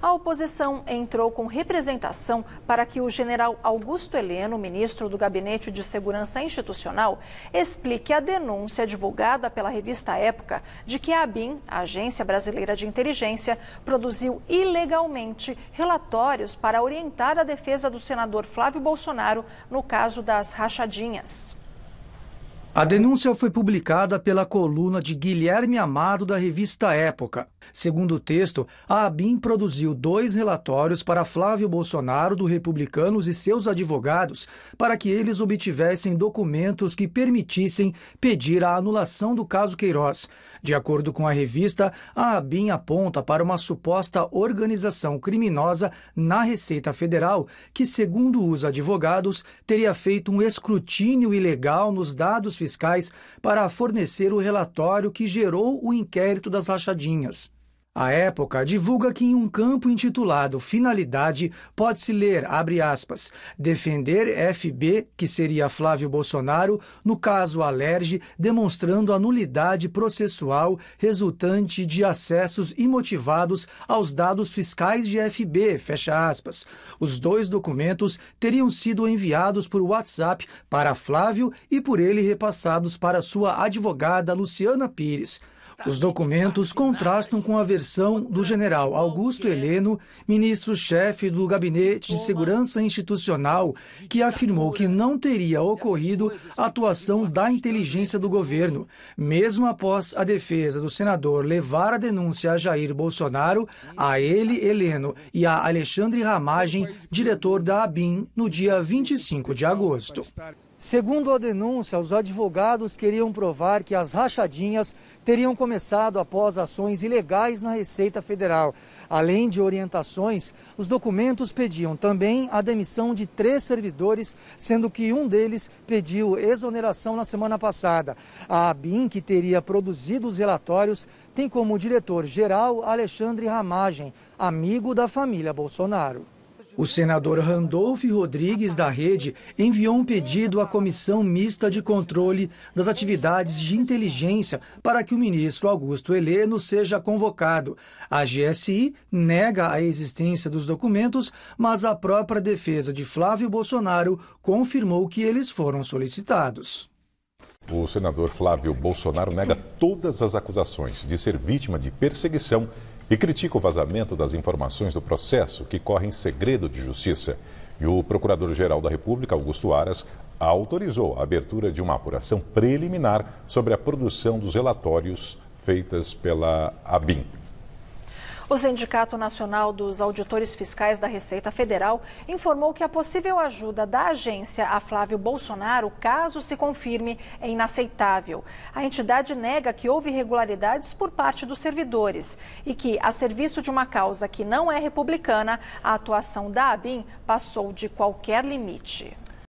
A oposição entrou com representação para que o general Augusto Heleno, ministro do Gabinete de Segurança Institucional, explique a denúncia divulgada pela revista Época de que a ABIN, a Agência Brasileira de Inteligência, produziu ilegalmente relatórios para orientar a defesa do senador Flávio Bolsonaro no caso das rachadinhas. A denúncia foi publicada pela coluna de Guilherme Amado da revista Época. Segundo o texto, a ABIN produziu dois relatórios para Flávio Bolsonaro do Republicanos e seus advogados para que eles obtivessem documentos que permitissem pedir a anulação do caso Queiroz. De acordo com a revista, a ABIN aponta para uma suposta organização criminosa na Receita Federal que, segundo os advogados, teria feito um escrutínio ilegal nos dados fiscais fiscais para fornecer o relatório que gerou o inquérito das rachadinhas. A época divulga que em um campo intitulado Finalidade pode-se ler, abre aspas, defender FB, que seria Flávio Bolsonaro, no caso Alerge, demonstrando a nulidade processual resultante de acessos imotivados aos dados fiscais de FB, fecha aspas. Os dois documentos teriam sido enviados por WhatsApp para Flávio e por ele repassados para sua advogada Luciana Pires. Os documentos contrastam com a versão do general Augusto Heleno, ministro-chefe do Gabinete de Segurança Institucional, que afirmou que não teria ocorrido atuação da inteligência do governo, mesmo após a defesa do senador levar a denúncia a Jair Bolsonaro, a ele, Heleno, e a Alexandre Ramagem, diretor da ABIN, no dia 25 de agosto. Segundo a denúncia, os advogados queriam provar que as rachadinhas teriam começado após ações ilegais na Receita Federal. Além de orientações, os documentos pediam também a demissão de três servidores, sendo que um deles pediu exoneração na semana passada. A ABIN, que teria produzido os relatórios, tem como diretor-geral Alexandre Ramagem, amigo da família Bolsonaro. O senador Randolph Rodrigues da Rede enviou um pedido à Comissão Mista de Controle das Atividades de Inteligência para que o ministro Augusto Heleno seja convocado. A GSI nega a existência dos documentos, mas a própria defesa de Flávio Bolsonaro confirmou que eles foram solicitados. O senador Flávio Bolsonaro nega todas as acusações de ser vítima de perseguição e critica o vazamento das informações do processo que corre em segredo de justiça. E o Procurador-Geral da República, Augusto Aras, autorizou a abertura de uma apuração preliminar sobre a produção dos relatórios feitas pela ABIN. O Sindicato Nacional dos Auditores Fiscais da Receita Federal informou que a possível ajuda da agência a Flávio Bolsonaro, caso se confirme, é inaceitável. A entidade nega que houve irregularidades por parte dos servidores e que, a serviço de uma causa que não é republicana, a atuação da ABIN passou de qualquer limite.